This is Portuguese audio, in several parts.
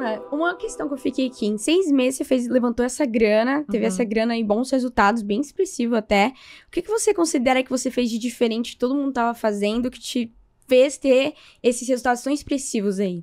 Né? uma questão que eu fiquei aqui. Em seis meses você fez, levantou essa grana, teve essa uhum. grana e bons resultados, bem expressivo até. O que, que você considera que você fez de diferente todo mundo tava fazendo que te fez ter esses resultados tão expressivos aí?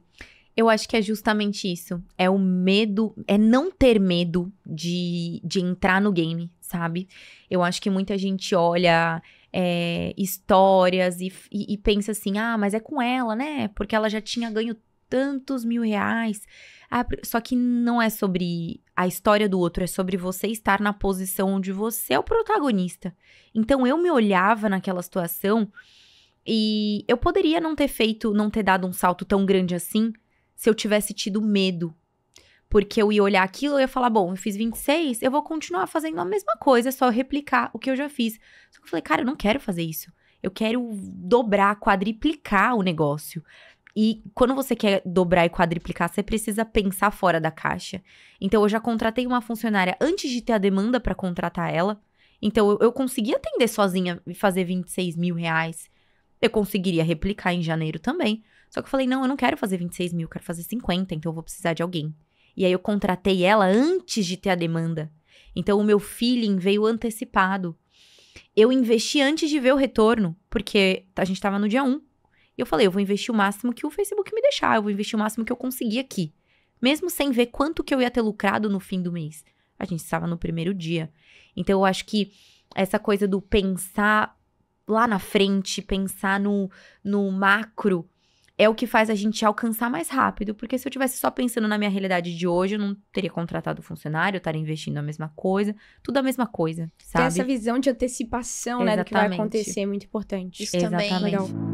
Eu acho que é justamente isso. É o medo, é não ter medo de, de entrar no game, sabe? Eu acho que muita gente olha é, histórias e, e, e, pensa assim: ah, mas é com ela, né? Porque ela já tinha ganho tantos mil reais. Ah, só que não é sobre a história do outro, é sobre você estar na posição onde você é o protagonista. Então eu me olhava naquela situação e eu poderia não ter feito, não ter dado um salto tão grande assim se eu tivesse tido medo. Porque eu ia olhar aquilo e ia falar: bom, eu fiz 26, eu vou continuar fazendo a mesma coisa, é só replicar o que eu já fiz. Só que eu falei: cara, eu não quero fazer isso. Eu quero dobrar, quadriplicar o negócio. E quando você quer dobrar e quadriplicar, você precisa pensar fora da caixa. Então, eu já contratei uma funcionária antes de ter a demanda para contratar ela. Então, eu, eu consegui atender sozinha e fazer 26 mil reais. Eu conseguiria replicar em janeiro também. Só que eu falei, não, eu não quero fazer 26 mil, eu quero fazer 50, então eu vou precisar de alguém. E aí eu contratei ela antes de ter a demanda. Então o meu feeling veio antecipado. Eu investi antes de ver o retorno, porque a gente estava no dia 1. E eu falei, eu vou investir o máximo que o Facebook me deixar, eu vou investir o máximo que eu conseguir aqui. Mesmo sem ver quanto que eu ia ter lucrado no fim do mês. A gente estava no primeiro dia. Então eu acho que essa coisa do pensar lá na frente, pensar no, no macro, é o que faz a gente alcançar mais rápido. Porque se eu tivesse só pensando na minha realidade de hoje, eu não teria contratado funcionário, eu estaria investindo a mesma coisa, tudo a mesma coisa, sabe? Tem essa visão de antecipação, Exatamente. né, do que vai acontecer, é muito importante. Isso é Exatamente. também. Legal.